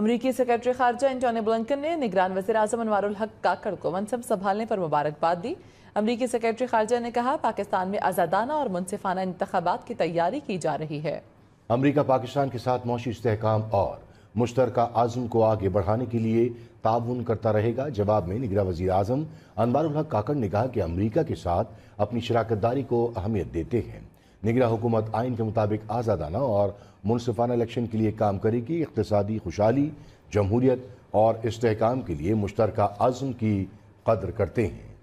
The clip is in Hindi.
अमरीकी सेक्रेटरी खारजा एंटोनी ब्लंकन ने निगरान वजी अजम हक काकड़ को मनसब संभालने पर मुबारकबाद दी अमरीकी सेक्रेटरी खारजा ने कहा पाकिस्तान में आज़ादाना और मुनफाना इंतबात की तैयारी की जा रही है अमरीका पाकिस्तान के साथ मौशी इसकाम और मुश्तर आज़म को आगे बढ़ाने के लिए ताउन करता रहेगा जवाब में निगरान वजी अजम अनवर हक काकड़ ने कहा कि अमरीका के साथ अपनी शराकत दारी को अहमियत देते हैं निगरा हुकूमत आइन के मुताबिक आज़ादाना और मुनफाना इलेक्शन के लिए काम करेगी इकतदी खुशहाली जमहूरीत और इसकाम के लिए मुश्तरक आजम की कदर करते हैं